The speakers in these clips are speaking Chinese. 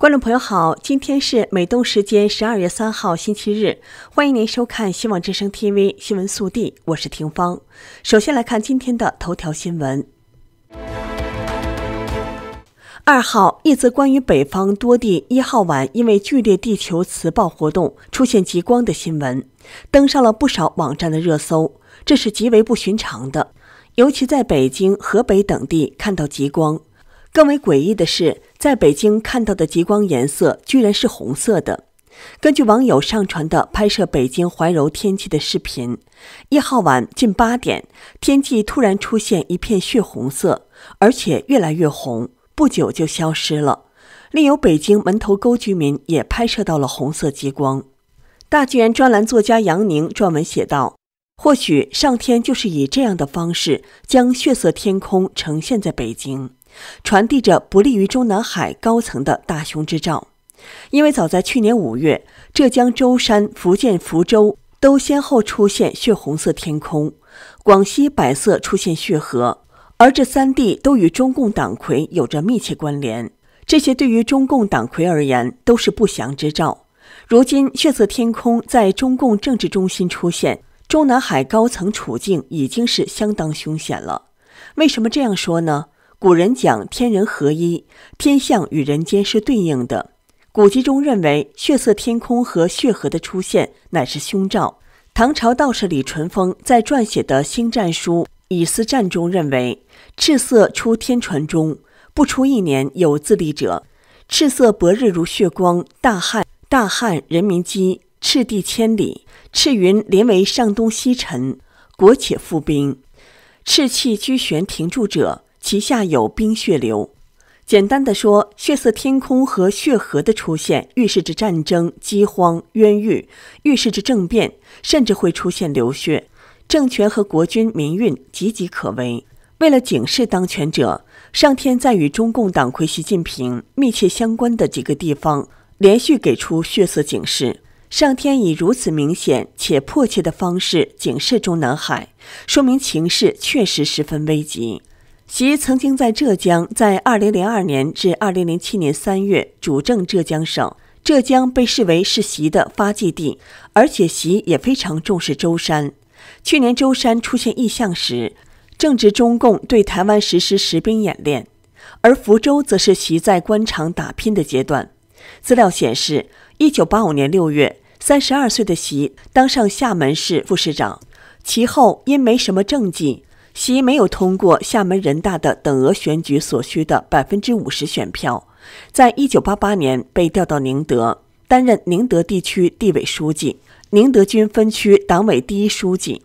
观众朋友好，今天是美东时间十二月三号星期日，欢迎您收看《希望之声 TV》新闻速递，我是婷芳。首先来看今天的头条新闻。二号，一则关于北方多地一号晚因为剧烈地球磁暴活动出现极光的新闻，登上了不少网站的热搜，这是极为不寻常的，尤其在北京、河北等地看到极光。更为诡异的是，在北京看到的极光颜色居然是红色的。根据网友上传的拍摄北京怀柔天气的视频，一号晚近八点，天际突然出现一片血红色，而且越来越红，不久就消失了。另有北京门头沟居民也拍摄到了红色极光。大纪元专栏作家杨宁撰文写道：“或许上天就是以这样的方式，将血色天空呈现在北京。”传递着不利于中南海高层的大凶之兆，因为早在去年五月，浙江舟山、福建福州都先后出现血红色天空，广西百色出现血河，而这三地都与中共党魁有着密切关联。这些对于中共党魁而言都是不祥之兆。如今血色天空在中共政治中心出现，中南海高层处境已经是相当凶险了。为什么这样说呢？古人讲天人合一，天象与人间是对应的。古籍中认为血色天空和血河的出现乃是凶兆。唐朝道士李淳风在撰写的《星战书》《以思战》中认为，赤色出天船中，不出一年有自立者。赤色薄日如血光，大旱，大旱人民饥，赤地千里，赤云连为上东西沉，国且复兵。赤气居悬停住者。其下有冰血流。简单的说，血色天空和血河的出现，预示着战争、饥荒、冤狱，预示着政变，甚至会出现流血，政权和国军民运岌岌可危。为了警示当权者，上天在与中共党魁习近平密切相关的几个地方，连续给出血色警示。上天以如此明显且迫切的方式警示中南海，说明情势确实十分危急。习曾经在浙江，在2002年至2007年三月主政浙江省。浙江被视为是习的发迹地，而且习也非常重视舟山。去年舟山出现异象时，正值中共对台湾实施实兵演练，而福州则是习在官场打拼的阶段。资料显示，1985年6月，32岁的习当上厦门市副市长，其后因没什么政绩。习没有通过厦门人大的等额选举所需的百分之五十选票，在一九八八年被调到宁德，担任宁德地区地委书记、宁德军分区党委第一书记。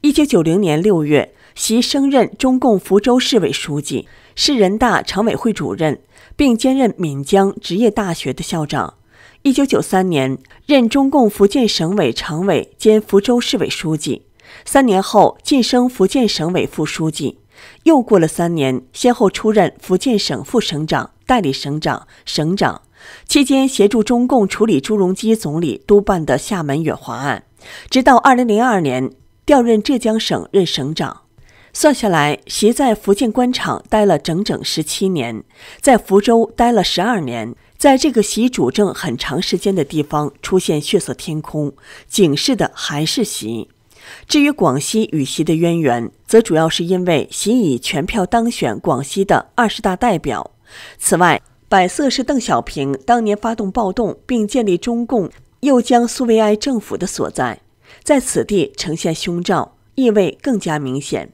一九九零年六月，习升任中共福州市委书记、市人大常委会主任，并兼任闽江职业大学的校长。一九九三年，任中共福建省委常委兼福州市委书记。三年后晋升福建省委副书记，又过了三年，先后出任福建省副省长、代理省长、省长，期间协助中共处理朱镕基总理督办的厦门远华案，直到二零零二年调任浙江省任省长。算下来，习在福建官场待了整整十七年，在福州待了十二年。在这个习主政很长时间的地方，出现血色天空，警示的还是习。至于广西与习的渊源，则主要是因为习以全票当选广西的二十大代表。此外，百色是邓小平当年发动暴动并建立中共右江苏维埃政府的所在，在此地呈现胸罩意味更加明显。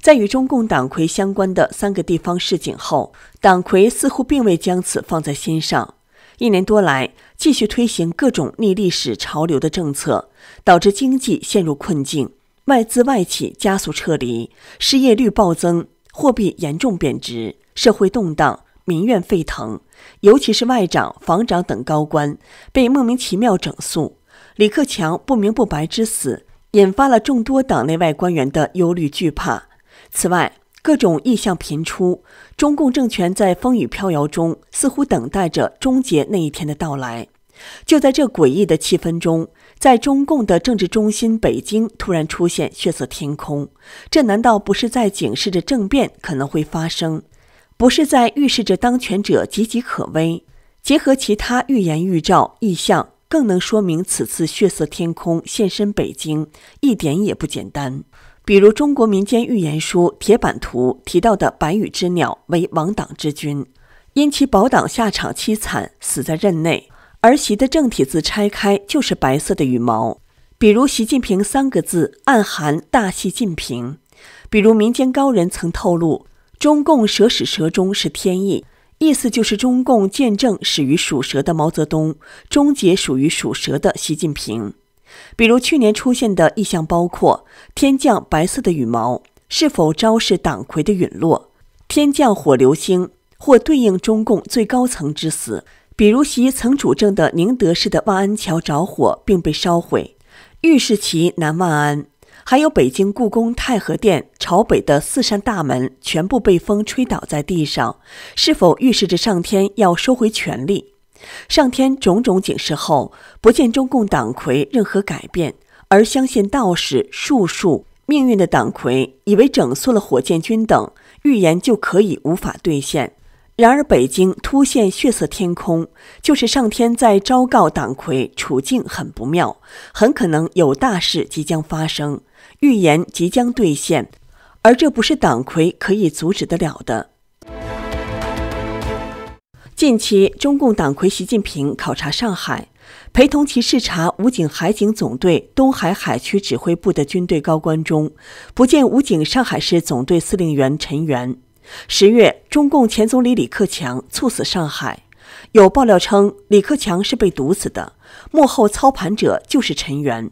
在与中共党魁相关的三个地方市井后，党魁似乎并未将此放在心上。一年多来，继续推行各种逆历史潮流的政策，导致经济陷入困境，外资外企加速撤离，失业率暴增，货币严重贬值，社会动荡，民怨沸腾。尤其是外长、防长等高官被莫名其妙整肃，李克强不明不白之死，引发了众多党内外官员的忧虑惧怕。此外，各种异象频出，中共政权在风雨飘摇中似乎等待着终结那一天的到来。就在这诡异的气氛中，在中共的政治中心北京突然出现血色天空，这难道不是在警示着政变可能会发生，不是在预示着当权者岌岌可危？结合其他预言预兆、意象，更能说明此次血色天空现身北京一点也不简单。比如中国民间预言书《铁板图》提到的白羽之鸟为王党之君，因其保党下场凄惨，死在任内。儿媳的正体字拆开就是白色的羽毛。比如习近平三个字暗含大习近平。比如民间高人曾透露，中共蛇始蛇终是天意，意思就是中共见证始于属蛇的毛泽东，终结属于属蛇的习近平。比如去年出现的异象包括天降白色的羽毛，是否昭示党魁的陨落？天降火流星或对应中共最高层之死，比如其曾主政的宁德市的万安桥着火并被烧毁，预示其南万安。还有北京故宫太和殿朝北的四扇大门全部被风吹倒在地上，是否预示着上天要收回权力？上天种种警示后，不见中共党魁任何改变，而相信道士术数命运的党魁，以为整肃了火箭军等预言就可以无法兑现。然而北京突现血色天空，就是上天在昭告党魁处境很不妙，很可能有大事即将发生，预言即将兑现，而这不是党魁可以阻止得了的。近期，中共党魁习近平考察上海，陪同其视察武警海警总队东海海区指挥部的军队高官中，不见武警上海市总队司令员陈元。十月，中共前总理李克强猝死上海，有爆料称李克强是被毒死的，幕后操盘者就是陈元。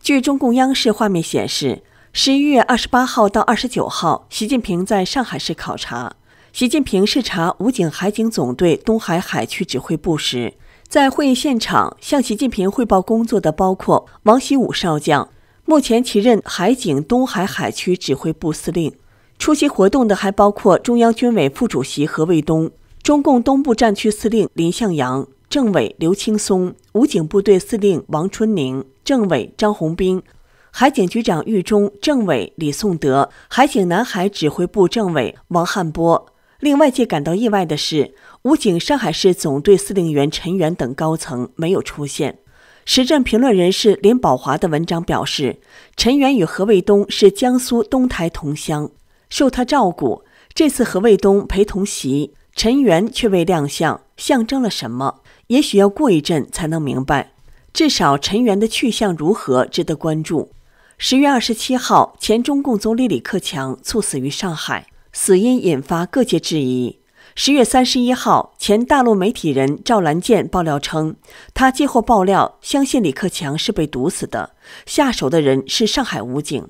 据中共央视画面显示，十一月二十八号到二十九号，习近平在上海市考察。习近平视察武警海警总队东海海区指挥部时，在会议现场向习近平汇报工作的包括王习武少将，目前其任海警东海海区指挥部司令。出席活动的还包括中央军委副主席何卫东、中共东部战区司令林向阳、政委刘青松、武警部队司令王春宁、政委张红兵，海警局长郁中、政委李颂德，海警南海指挥部政委王汉波。令外界感到意外的是，武警上海市总队司令员陈元等高层没有出现。时政评论人士林宝华的文章表示，陈元与何卫东是江苏东台同乡，受他照顾。这次何卫东陪同席，陈元却未亮相，象征了什么？也许要过一阵才能明白。至少陈元的去向如何值得关注。十月二十七号，前中共总理李克强猝死于上海。死因引发各界质疑。十月三十一号，前大陆媒体人赵兰健爆料称，他接获爆料，相信李克强是被毒死的，下手的人是上海武警，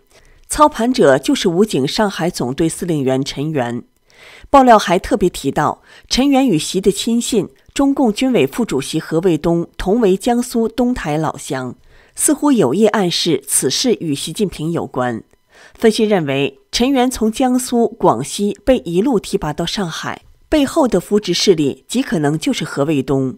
操盘者就是武警上海总队司令员陈元。爆料还特别提到，陈元与习的亲信、中共军委副主席何卫东同为江苏东台老乡，似乎有意暗示此事与习近平有关。分析认为，陈元从江苏、广西被一路提拔到上海，背后的扶植势力极可能就是何卫东。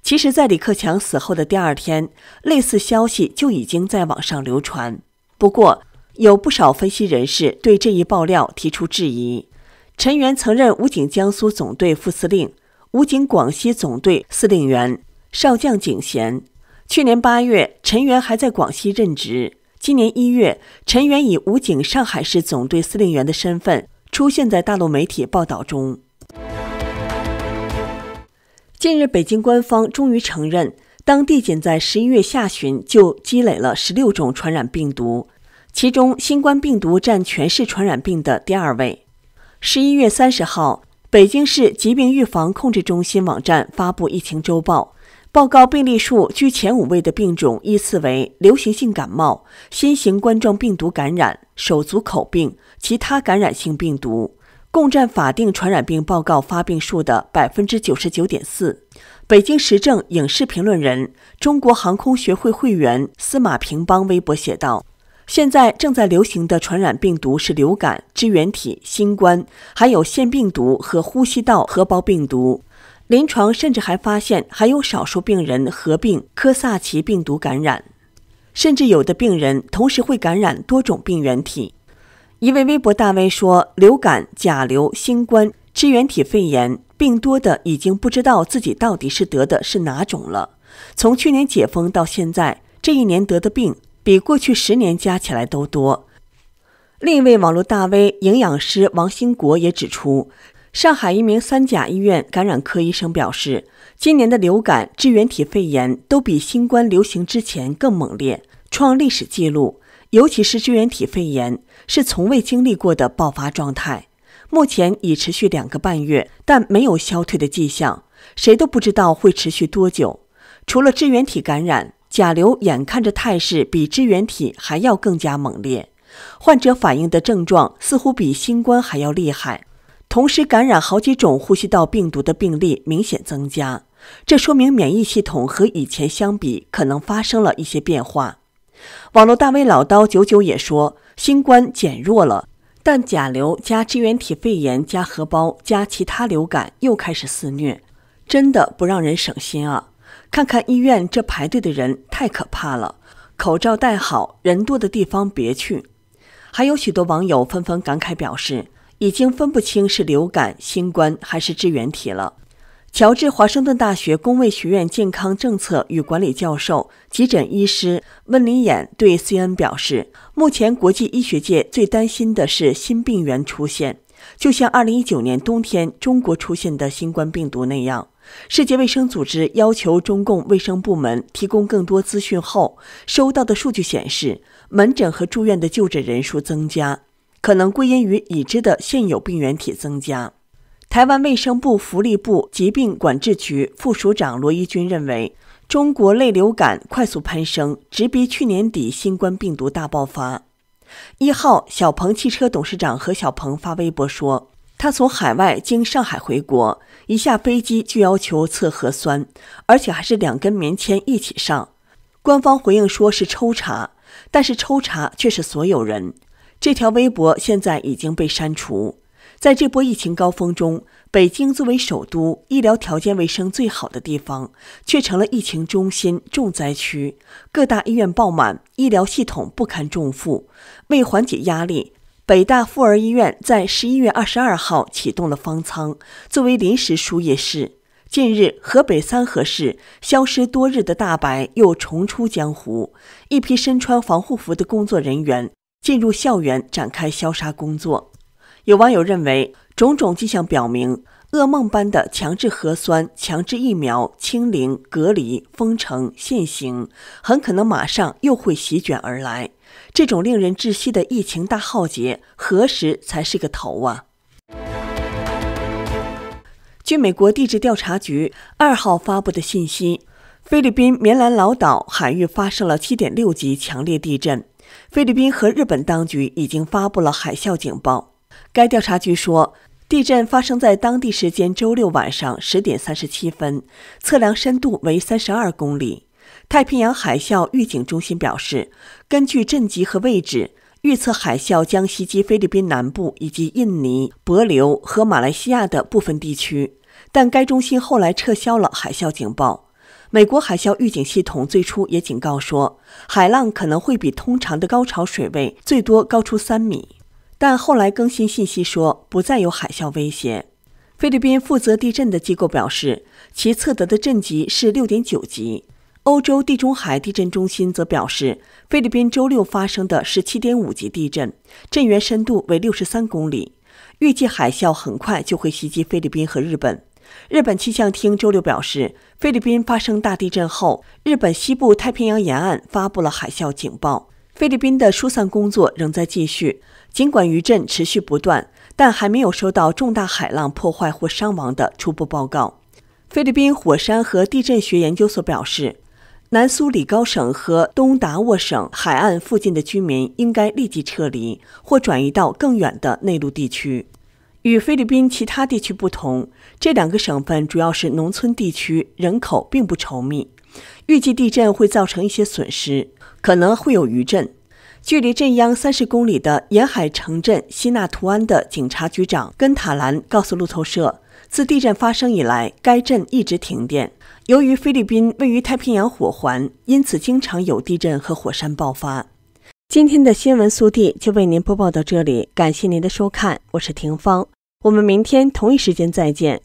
其实，在李克强死后的第二天，类似消息就已经在网上流传。不过，有不少分析人士对这一爆料提出质疑。陈元曾任武警江苏总队副司令、武警广西总队司令员，少将警衔。去年八月，陈元还在广西任职。今年一月，陈元以武警上海市总队司令员的身份出现在大陆媒体报道中。近日，北京官方终于承认，当地仅在十一月下旬就积累了十六种传染病毒，其中新冠病毒占全市传染病的第二位。十一月三十号，北京市疾病预防控制中心网站发布疫情周报。报告病例数居前五位的病种依次为流行性感冒、新型冠状病毒感染、手足口病、其他感染性病毒，共占法定传染病报告发病数的百分之九十九点四。北京时政影视评论人、中国航空学会会员司马平邦微博写道：“现在正在流行的传染病毒是流感支原体、新冠，还有腺病毒和呼吸道合胞病毒。”临床甚至还发现，还有少数病人合并科萨奇病毒感染，甚至有的病人同时会感染多种病原体。一位微博大 V 说：“流感、甲流、新冠、支原体肺炎，病多的已经不知道自己到底是得的是哪种了。”从去年解封到现在，这一年得的病比过去十年加起来都多。另一位网络大 V 营养师王兴国也指出。上海一名三甲医院感染科医生表示，今年的流感、支原体肺炎都比新冠流行之前更猛烈，创历史记录。尤其是支原体肺炎，是从未经历过的爆发状态，目前已持续两个半月，但没有消退的迹象。谁都不知道会持续多久。除了支原体感染，甲流眼看着态势比支原体还要更加猛烈，患者反映的症状似乎比新冠还要厉害。同时感染好几种呼吸道病毒的病例明显增加，这说明免疫系统和以前相比可能发生了一些变化。网络大 V 老刀九九也说，新冠减弱了，但甲流加支原体肺炎加核包加其他流感又开始肆虐，真的不让人省心啊！看看医院这排队的人太可怕了，口罩戴好，人多的地方别去。还有许多网友纷纷感慨表示。已经分不清是流感、新冠还是支原体了。乔治华盛顿大学公卫学院健康政策与管理教授、急诊医师温林衍对 CNN 表示：“目前国际医学界最担心的是新病源出现，就像2019年冬天中国出现的新冠病毒那样。”世界卫生组织要求中共卫生部门提供更多资讯后，收到的数据显示，门诊和住院的就诊人数增加。可能归因于已知的现有病原体增加。台湾卫生部福利部疾病管制局副署长罗一军认为，中国类流感快速攀升，直逼去年底新冠病毒大爆发。一号小鹏汽车董事长何小鹏发微博说，他从海外经上海回国，一下飞机就要求测核酸，而且还是两根棉签一起上。官方回应说是抽查，但是抽查却是所有人。这条微博现在已经被删除。在这波疫情高峰中，北京作为首都、医疗条件卫生最好的地方，却成了疫情中心、重灾区。各大医院爆满，医疗系统不堪重负。为缓解压力，北大妇儿医院在十一月二十二号启动了方舱，作为临时输液室。近日，河北三河市消失多日的大白又重出江湖，一批身穿防护服的工作人员。进入校园展开消杀工作。有网友认为，种种迹象表明，噩梦般的强制核酸、强制疫苗、清零、隔离、封城、限行，很可能马上又会席卷而来。这种令人窒息的疫情大浩劫，何时才是个头啊？据美国地质调查局二号发布的信息，菲律宾棉兰老岛海域发生了七点六级强烈地震。菲律宾和日本当局已经发布了海啸警报。该调查局说，地震发生在当地时间周六晚上十点三十七分，测量深度为三十二公里。太平洋海啸预警中心表示，根据震级和位置，预测海啸将袭击菲律宾南部以及印尼、薄硫和马来西亚的部分地区。但该中心后来撤销了海啸警报。美国海啸预警系统最初也警告说，海浪可能会比通常的高潮水位最多高出三米，但后来更新信息说不再有海啸威胁。菲律宾负责地震的机构表示，其测得的震级是六点九级。欧洲地中海地震中心则表示，菲律宾周六发生的十七点五级地震，震源深度为六十三公里，预计海啸很快就会袭击菲律宾和日本。日本气象厅周六表示，菲律宾发生大地震后，日本西部太平洋沿岸发布了海啸警报。菲律宾的疏散工作仍在继续，尽管余震持续不断，但还没有收到重大海浪破坏或伤亡的初步报告。菲律宾火山和地震学研究所表示，南苏里高省和东达沃省海岸附近的居民应该立即撤离或转移到更远的内陆地区。与菲律宾其他地区不同，这两个省份主要是农村地区，人口并不稠密。预计地震会造成一些损失，可能会有余震。距离镇央三十公里的沿海城镇西纳图安的警察局长根塔兰告诉路透社，自地震发生以来，该镇一直停电。由于菲律宾位于太平洋火环，因此经常有地震和火山爆发。今天的新闻速递就为您播报到这里，感谢您的收看，我是婷芳，我们明天同一时间再见。